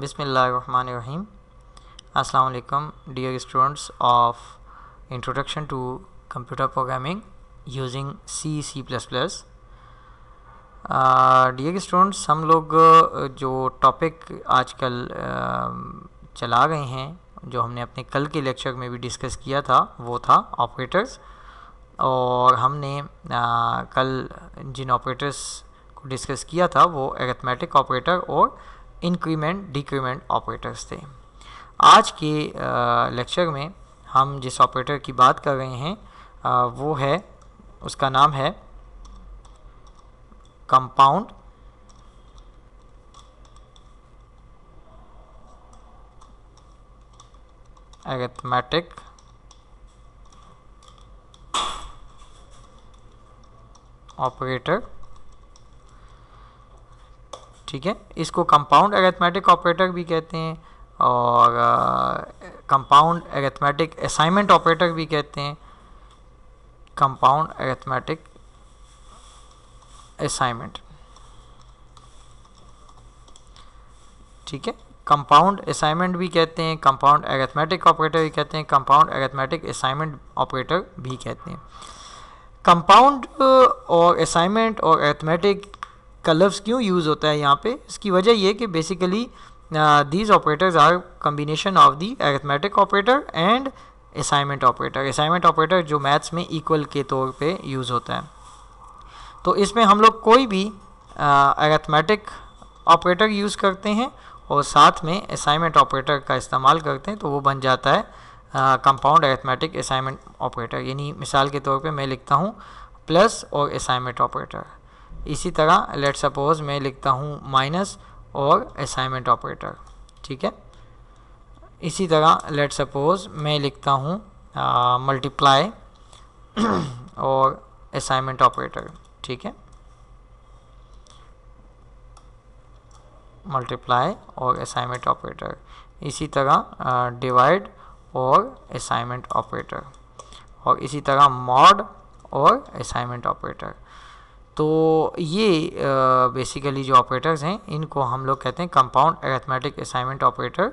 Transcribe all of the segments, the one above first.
बिसमीम अलकुम dear students of introduction to computer programming using C C plus plus dear students हम लोग जो टॉपिक आजकल चला गए हैं जो हमने अपने कल के लेक्चर में भी डिस्कस किया था वो था ऑपरेटर्स और हमने कल जिन ऑपरेटर्स को डिस्कस किया था वो एरेथमेटिक ऑपरेटर और इंक्रीमेंट डिक्रीमेंट ऑपरेटर्स थे आज के लेक्चर में हम जिस ऑपरेटर की बात कर रहे हैं आ, वो है उसका नाम है कंपाउंड एरेथमेटिक ऑपरेटर ठीक है इसको कंपाउंड एरेथमेटिक ऑपरेटर भी कहते हैं और कंपाउंड एरेथमेटिक असाइनमेंट ऑपरेटर भी कहते हैं कंपाउंड एरेथमेटिक असाइनमेंट ठीक है कंपाउंड असाइनमेंट भी कहते हैं कंपाउंड एरेथमेटिक ऑपरेटर भी कहते हैं कंपाउंड एरेथमेटिक असाइनमेंट ऑपरेटर भी कहते हैं कंपाउंड और असाइनमेंट और एरेथमेटिक का क्यों यूज़ होता है यहाँ पे इसकी वजह यह कि basically these operators are combination of the arithmetic operator and assignment operator assignment operator जो मैथ्स में इक्वल के तौर पे यूज़ होता है तो इसमें हम लोग कोई भी एथमेटिक ऑपरेटर यूज़ करते हैं और साथ में असाइनमेंट ऑपरेटर का इस्तेमाल करते हैं तो वो बन जाता है कंपाउंड एथमेटिक असाइनमेंट ऑपरेटर यानी मिसाल के तौर पे मैं लिखता हूँ प्लस और असाइनमेंट ऑपरेटर इसी तरह लेट सपोज मैं लिखता हूँ माइनस और असाइनमेंट ऑपरेटर ठीक है इसी तरह लेट सपोज मैं लिखता हूँ मल्टीप्लाई और असाइनमेंट ऑपरेटर ठीक है मल्टीप्लाई और असाइनमेंट ऑपरेटर इसी तरह डिवाइड और असाइनमेंट ऑपरेटर और इसी तरह मॉड और असाइनमेंट ऑपरेटर तो ये बेसिकली जो ऑपरेटर्स हैं इनको हम लोग कहते हैं कंपाउंड एरथमेटिक असाइनमेंट ऑपरेटर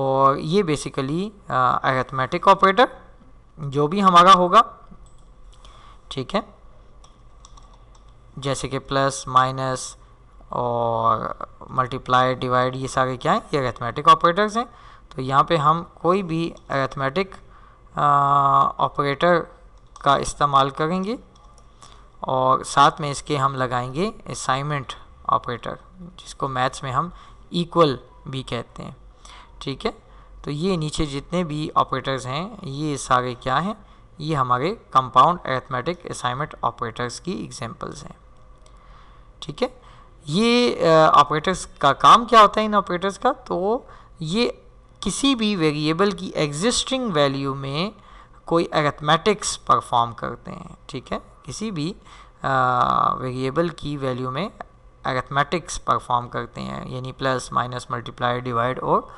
और ये बेसिकली एरथमेटिक ऑपरेटर जो भी हमारा होगा ठीक है जैसे कि प्लस माइनस और मल्टीप्लाई डिवाइड ये सारे क्या हैं ये अरेथमेटिक ऑपरेटर्स हैं तो यहाँ पे हम कोई भी अरेथमेटिक ऑपरेटर का इस्तेमाल करेंगे और साथ में इसके हम लगाएंगे असाइनमेंट ऑपरेटर जिसको मैथ्स में हम इक्वल भी कहते हैं ठीक है तो ये नीचे जितने भी ऑपरेटर्स हैं ये सारे क्या हैं ये हमारे कंपाउंड एथमेटिक असाइनमेंट ऑपरेटर्स की एग्जांपल्स हैं ठीक है ये ऑपरेटर्स का काम क्या होता है इन ऑपरेटर्स का तो ये किसी भी वेरिएबल की एग्जिस्टिंग वैल्यू में कोई एथमेटिक्स परफॉर्म करते हैं ठीक है किसी भी वेरिएबल की वैल्यू में एथमेटिक्स परफॉर्म करते हैं यानी प्लस माइनस मल्टीप्लाई डिवाइड और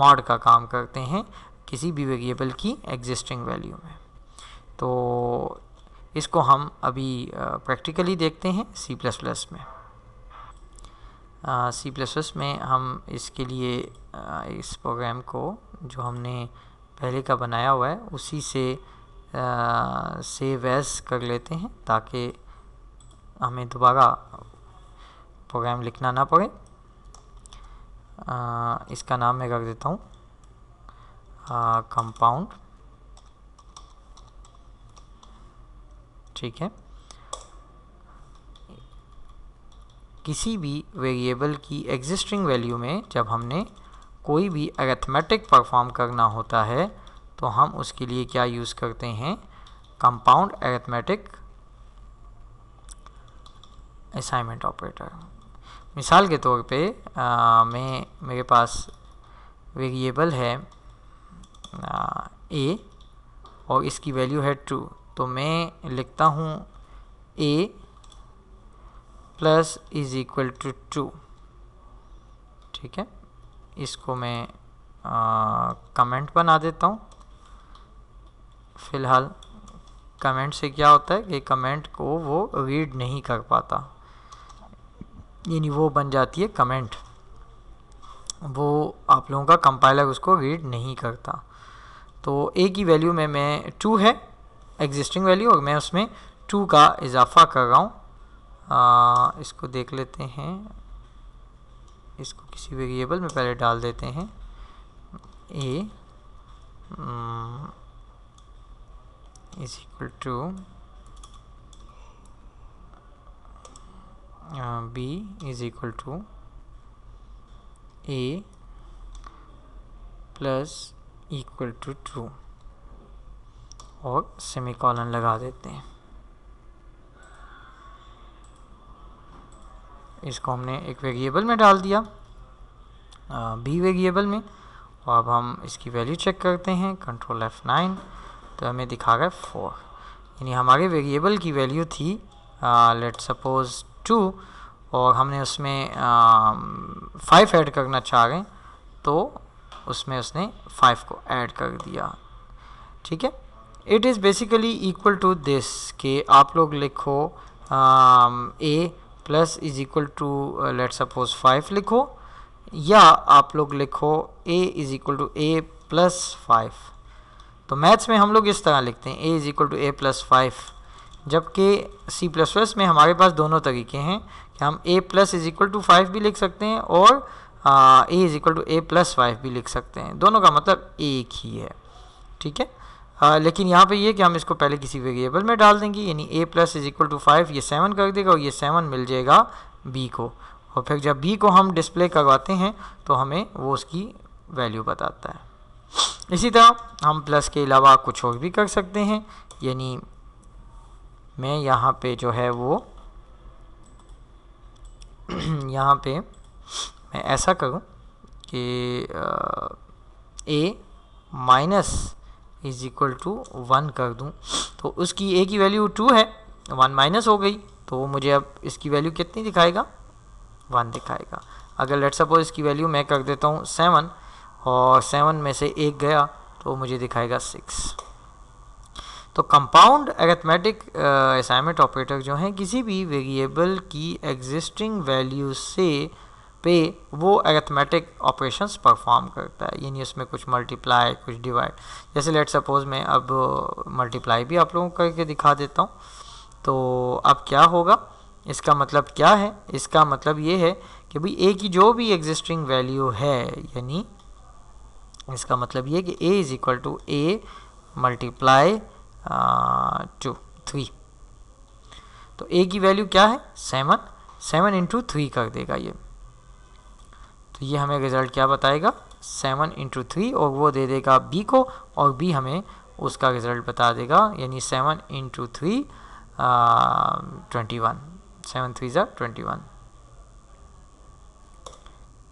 मॉड का काम करते हैं किसी भी वेरिएबल की एग्जिस्टिंग वैल्यू में तो इसको हम अभी प्रैक्टिकली देखते हैं सी प्लस प्लस में सी प्लस प्लस में हम इसके लिए uh, इस प्रोग्राम को जो हमने पहले का बनाया हुआ है उसी से सेव एस कर लेते हैं ताकि हमें दोबारा प्रोग्राम लिखना ना पड़े इसका नाम मैं रख देता हूँ कंपाउंड ठीक है किसी भी वेरिएबल की एग्जिस्टिंग वैल्यू में जब हमने कोई भी अरेथमेटिक परफॉर्म करना होता है तो हम उसके लिए क्या यूज़ करते हैं कंपाउंड एरिथमेटिक असाइनमेंट ऑपरेटर मिसाल के तौर पे आ, मैं मेरे पास वेरिएबल है आ, ए और इसकी वैल्यू है टू तो मैं लिखता हूँ a plus is equal to two ठीक है इसको मैं कमेंट बना देता हूँ फ़िलहाल कमेंट से क्या होता है कि कमेंट को वो रीड नहीं कर पाता यानी वो बन जाती है कमेंट वो आप लोगों का कंपाइलर उसको रीड नहीं करता तो ए की वैल्यू में मैं टू है एग्जिस्टिंग वैल्यू और मैं उसमें टू का इजाफा कर रहा हूँ इसको देख लेते हैं इसको किसी वेरिएबल में पहले डाल देते हैं a is equal to uh, b is equal to a plus equal to two और सेमीकॉलन लगा देते हैं इसको हमने एक वेरिएबल में डाल दिया बी वेरिएबल में और अब हम इसकी वैल्यू चेक करते हैं कंट्रोल एफ नाइन तो हमें दिखा गया फोर यानी हमारे वेरिएबल की वैल्यू थी लेट सपोज टू और हमने उसमें फाइव ऐड करना चाह रहे तो उसमें उसने फाइव को ऐड कर दिया ठीक है it is basically equal to this के आप लोग लिखो a plus is equal to let suppose five लिखो या आप लोग लिखो a is equal to a plus five तो मैथ्स में हम लोग इस तरह लिखते हैं a is equal to a plus five जबकि सी प्लस प्लस में हमारे पास दोनों तरीके हैं कि हम a plus is equal to five भी लिख सकते हैं और a is equal to a plus five भी लिख सकते हैं दोनों का मतलब एक ही है ठीक है आ, लेकिन यहाँ पे ये कि हम इसको पहले किसी वेरिएबल में डाल देंगे यानी a plus is equal to five ये सेवन कर देगा और ये सेवन मिल जाएगा बी को और फिर जब बी को हम डिस्प्ले करवाते हैं तो हमें वो उसकी वैल्यू बताता है इसी तरह हम प्लस के अलावा कुछ और भी कर सकते हैं यानी मैं यहाँ पे जो है वो यहाँ पे मैं ऐसा करूँ कि a minus is equal to one कर दूँ तो उसकी ए की वैल्यू टू है वन माइनस हो गई तो मुझे अब इसकी वैल्यू कितनी दिखाएगा वन दिखाएगा अगर लेट सपोज इसकी वैल्यू मैं कर देता हूँ सेवन और सेवन में से एक गया तो मुझे दिखाएगा सिक्स तो कंपाउंड एरेथमेटिक असाइनमेंट ऑपरेटर जो हैं किसी भी वेरिएबल की एग्जिस्टिंग वैल्यू से पे वो एरेथमेटिक ऑपरेशंस परफॉर्म करता है यानी उसमें कुछ मल्टीप्लाई कुछ डिवाइड जैसे लेट सपोज मैं अब मल्टीप्लाई भी आप लोगों को करके दिखा देता हूँ तो अब क्या होगा इसका मतलब क्या है इसका मतलब ये है कि भाई ए की जो भी एग्जिस्टिंग वैल्यू है यानी इसका मतलब ये कि a is equal to a multiply to three तो ए की वैल्यू क्या है सेवन सेवन इंटू थ्री कर देगा ये तो ये हमें रिज़ल्ट क्या बताएगा सेवन इंटू थ्री और वो दे देगा बी को और बी हमें उसका रिज़ल्ट बता देगा यानी seven into three twenty one seven three ज़ा ट्वेंटी वन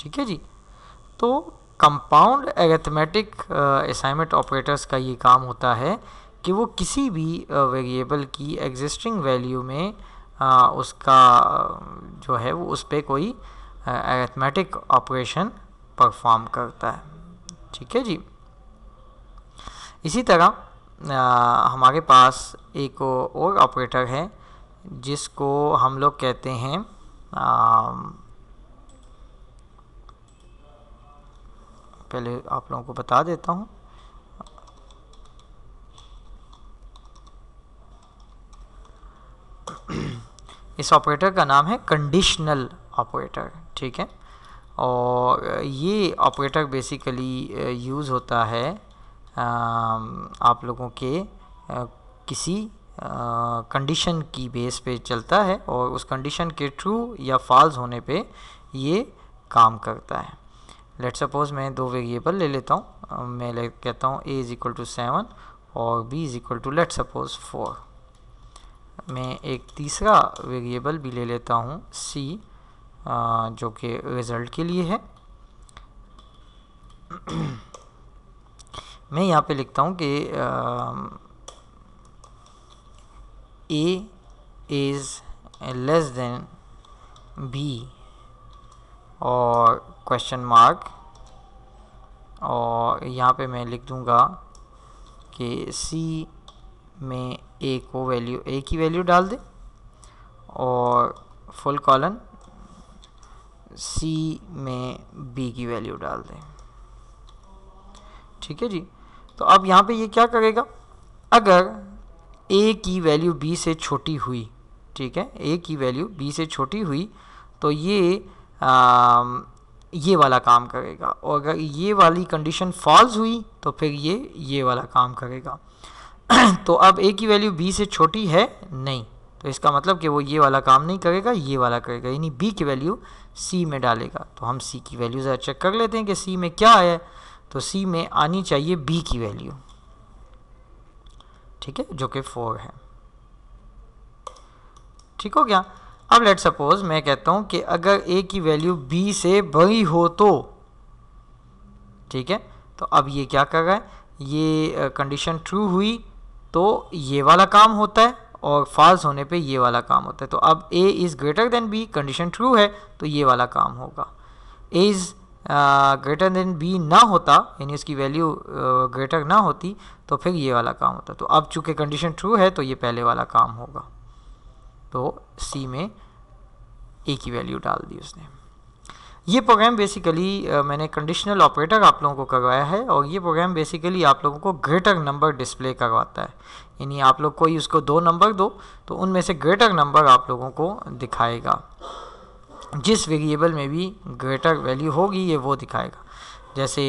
ठीक है जी तो कंपाउंड एरेथमेटिक असाइनमेंट ऑपरेटर्स का ये काम होता है कि वो किसी भी वेरिएबल uh, की एग्जिस्टिंग वैल्यू में आ, uh, उसका uh, जो है वो उस पर कोई एरेथमेटिक ऑपरेशन परफॉर्म करता है ठीक है जी इसी तरह आ, हमारे पास एक और ऑपरेटर है जिसको हम लोग कहते हैं um, पहले आप लोगों को बता देता हूँ इस ऑपरेटर का नाम है कंडीशनल ऑपरेटर ठीक है और ये ऑपरेटर बेसिकली यूज़ होता है um, आप लोगों के uh, किसी कंडीशन uh, की बेस पे चलता है और उस कंडीशन के ट्रू या फॉल्स होने पे ये काम करता है लेट सपोज मैं दो वेरिएबल ले लेता हूँ मैं ले कहता हूँ a is equal to seven और b is equal to let suppose four मैं एक तीसरा वेरिएबल भी ले लेता हूँ सी जो कि रिज़ल्ट के लिए है मैं यहाँ पे लिखता हूँ कि a is less than b और क्वेश्चन मार्क और यहाँ पे मैं लिख दूँगा कि सी में ए को वैल्यू ए की वैल्यू डाल दें और फुल कॉलन सी में बी की वैल्यू डाल दें ठीक है जी तो अब यहाँ पे ये क्या करेगा अगर ए की वैल्यू बी से छोटी हुई ठीक है ए की वैल्यू बी से छोटी हुई तो ये आ, ये वाला काम करेगा और अगर ये वाली कंडीशन फॉल्स हुई तो फिर ये ये वाला काम करेगा तो अब ए की वैल्यू बी से छोटी है नहीं तो इसका मतलब कि वो ये वाला काम नहीं करेगा ये वाला करेगा यानी बी की वैल्यू सी में डालेगा तो हम सी की वैल्यू ज़रा चेक कर लेते हैं कि सी में क्या है तो सी में आनी चाहिए बी की वैल्यू ठीक है जो कि फोर है ठीक हो गया अब लेट सपोज मैं कहता हूँ कि अगर ए की वैल्यू बी से बड़ी हो तो ठीक है तो अब ये क्या कर रहा है ये कंडीशन ट्रू हुई तो ये वाला काम होता है और फॉल्स होने पे ये वाला काम होता है तो अब a is greater than b condition true है तो ये वाला काम होगा a is greater than b ना होता यानी उसकी वैल्यू ग्रेटर ना होती तो फिर ये वाला काम होता तो अब चूंकि कंडीशन ट्रू है तो ये पहले वाला काम होगा तो सी में ए की वैल्यू डाल दी उसने ये प्रोग्राम बेसिकली मैंने कंडीशनल ऑपरेटर आप लोगों को करवाया है और ये प्रोग्राम बेसिकली आप लोगों को ग्रेटर नंबर डिस्प्ले करवाता है यानी आप लोग कोई उसको दो नंबर दो तो उनमें से ग्रेटर नंबर आप लोगों को दिखाएगा जिस वेरिएबल में भी ग्रेटर वैल्यू होगी ये वो दिखाएगा जैसे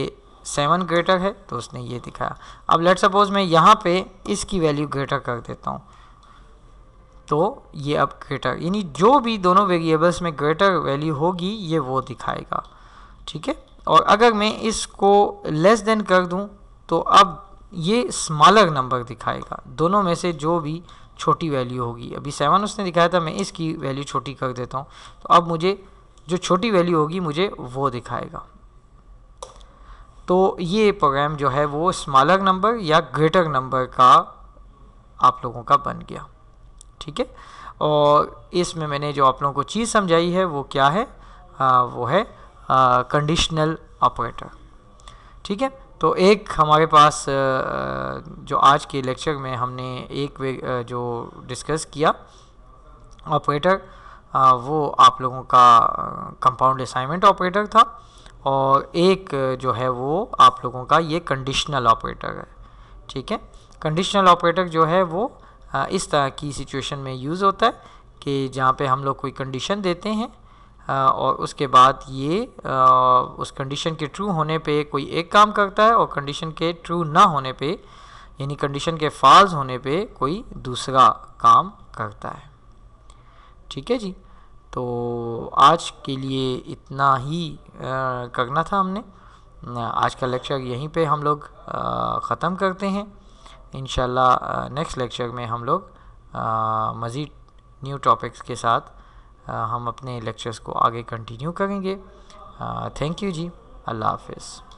सेवन ग्रेटर है तो उसने ये दिखाया अब लेट सपोज मैं यहाँ पे इसकी वैल्यू ग्रेटर कर देता हूँ तो ये अब ग्रेटर यानी जो भी दोनों वेरिएबल्स में ग्रेटर वैल्यू होगी ये वो दिखाएगा ठीक है और अगर मैं इसको लेस देन कर दूं तो अब ये स्मॉलर नंबर दिखाएगा दोनों में से जो भी छोटी वैल्यू होगी अभी सेवन उसने दिखाया था मैं इसकी वैल्यू छोटी कर देता हूँ तो अब मुझे जो छोटी वैल्यू होगी मुझे वो दिखाएगा तो ये प्रोग्राम जो है वो स्मॉलर नंबर या ग्रेटर नंबर का आप लोगों का बन गया ठीक है और इसमें मैंने जो आप लोगों को चीज़ समझाई है वो क्या है आ, वो है कंडीशनल ऑपरेटर ठीक है तो एक हमारे पास जो आज के लेक्चर में हमने एक वे जो डिस्कस किया ऑपरेटर वो आप लोगों का कंपाउंड असाइनमेंट ऑपरेटर था और एक जो है वो आप लोगों का ये कंडीशनल ऑपरेटर है ठीक है कंडीशनल ऑपरेटर जो है वो हाँ, इस तरह की सिचुएशन में यूज़ होता है कि जहाँ पे हम लोग कोई कंडीशन देते हैं हाँ, और उसके बाद ये उस कंडीशन के ट्रू होने पे कोई एक काम करता है और कंडीशन के ट्रू ना होने पे यानी कंडीशन के फॉल्स होने पे कोई दूसरा काम करता है ठीक है जी तो आज के लिए इतना ही करना था हमने आज का लेक्चर यहीं पे हम लोग ख़त्म करते हैं इन नेक्स्ट लेक्चर में हम लोग मज़ीद न्यू टॉपिक्स के साथ हम अपने लेक्चर्स को आगे कंटिन्यू करेंगे थैंक यू जी अल्लाह हाफिज़